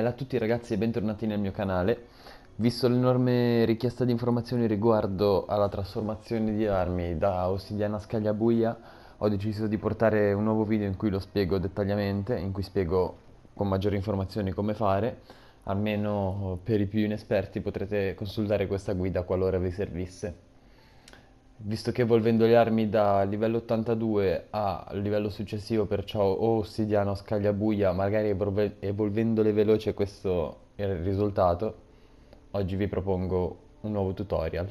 Bella a tutti ragazzi e bentornati nel mio canale. Visto l'enorme richiesta di informazioni riguardo alla trasformazione di armi da ossidiana a scagliabuia, ho deciso di portare un nuovo video in cui lo spiego dettagliatamente, in cui spiego con maggiori informazioni come fare, almeno eh, per i più inesperti potrete consultare questa guida qualora vi servisse visto che evolvendo le armi da livello 82 a livello successivo, perciò o ossidiano o scagliabuia, magari evolve- evolvendole veloce questo è il risultato, oggi vi propongo un nuovo tutorial.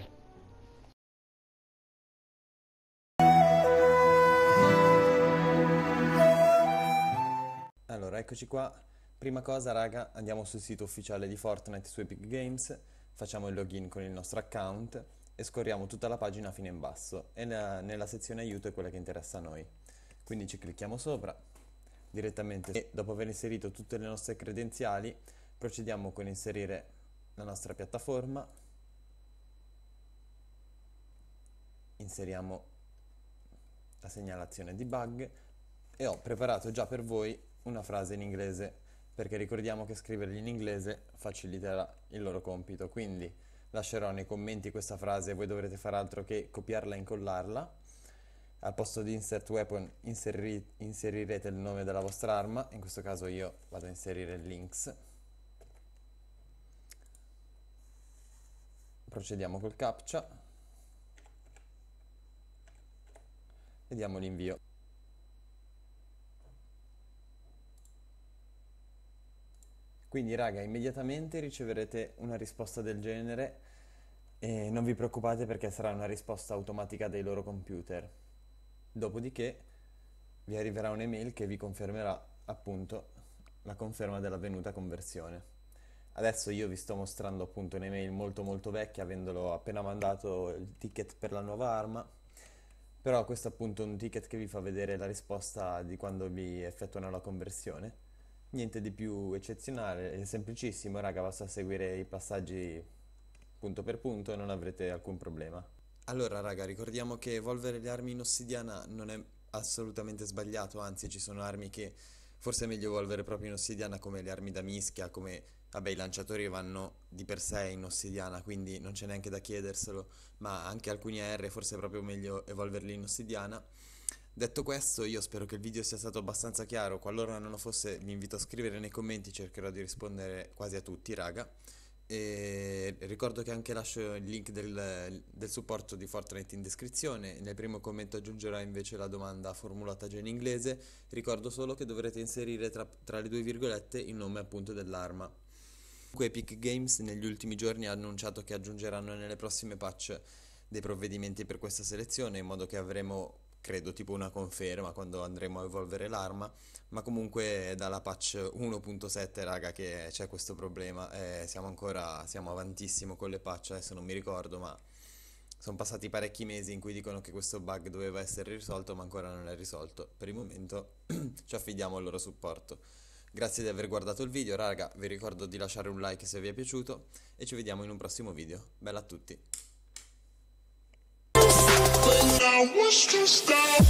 Allora, eccoci qua. Prima cosa, raga, andiamo sul sito ufficiale di Fortnite su Epic Games, facciamo il login con il nostro account e scorriamo tutta la pagina fino in basso e la, nella sezione aiuto è quella che interessa a noi. Quindi ci clicchiamo sopra direttamente e dopo aver inserito tutte le nostre credenziali procediamo con inserire la nostra piattaforma. Inseriamo la segnalazione debug e ho preparato già per voi una frase in inglese perché ricordiamo che scriverli in inglese faciliterà il loro compito, quindi lascerò nei commenti questa frase, e voi dovrete fare altro che copiarla e incollarla. Al posto di insert weapon inseri- inserirete il nome della vostra arma, in questo caso io vado a inserire links. Procediamo col captcha. e diamo l'invio. Quindi raga, immediatamente riceverete una risposta del genere e non vi preoccupate perché sarà una risposta automatica dei loro computer. Dopodiché vi arriverà un'email che vi confermerà appunto la conferma dell'avvenuta conversione. Adesso io vi sto mostrando appunto un'email molto molto vecchia, avendolo appena mandato il ticket per la nuova arma, però questo è appunto un ticket che vi fa vedere la risposta di quando vi effettuano la conversione Niente di più eccezionale, è semplicissimo, raga, basta seguire i passaggi punto per punto e non avrete alcun problema. Allora, raga, ricordiamo che evolvere le armi in ossidiana non è assolutamente sbagliato, anzi ci sono armi che forse è meglio evolvere proprio in ossidiana come le armi da mischia, come vabbè i lanciatori vanno di per sé in ossidiana, quindi non c'è neanche da chiederselo, ma anche alcuni AR forse è proprio meglio evolverli in ossidiana. Detto questo, io spero che il video sia stato abbastanza chiaro, qualora non lo fosse vi invito a scrivere nei commenti, cercherò di rispondere quasi a tutti, raga. E ricordo che anche lascio il link del, del, supporto di Fortnite in descrizione. Nel primo commento aggiungerò invece la domanda formulata già in inglese. Ricordo solo che dovrete inserire tra, tra le due virgolette il nome appunto dell'arma. Comunque Epic Games negli ultimi giorni ha annunciato che aggiungeranno nelle prossime patch dei provvedimenti per questa selezione in modo che avremo credo tipo una conferma quando andremo a evolvere l'arma, ma comunque è dalla patch 1.7 raga che c'è questo problema, eh, siamo ancora, siamo avantissimo con le patch, adesso non mi ricordo ma sono passati parecchi mesi in cui dicono che questo bug doveva essere risolto ma ancora non è risolto, per il momento ci affidiamo al loro supporto. Grazie di aver guardato il video raga, vi ricordo di lasciare un like se vi è piaciuto e ci vediamo in un prossimo video, bella a tutti! I was too stout.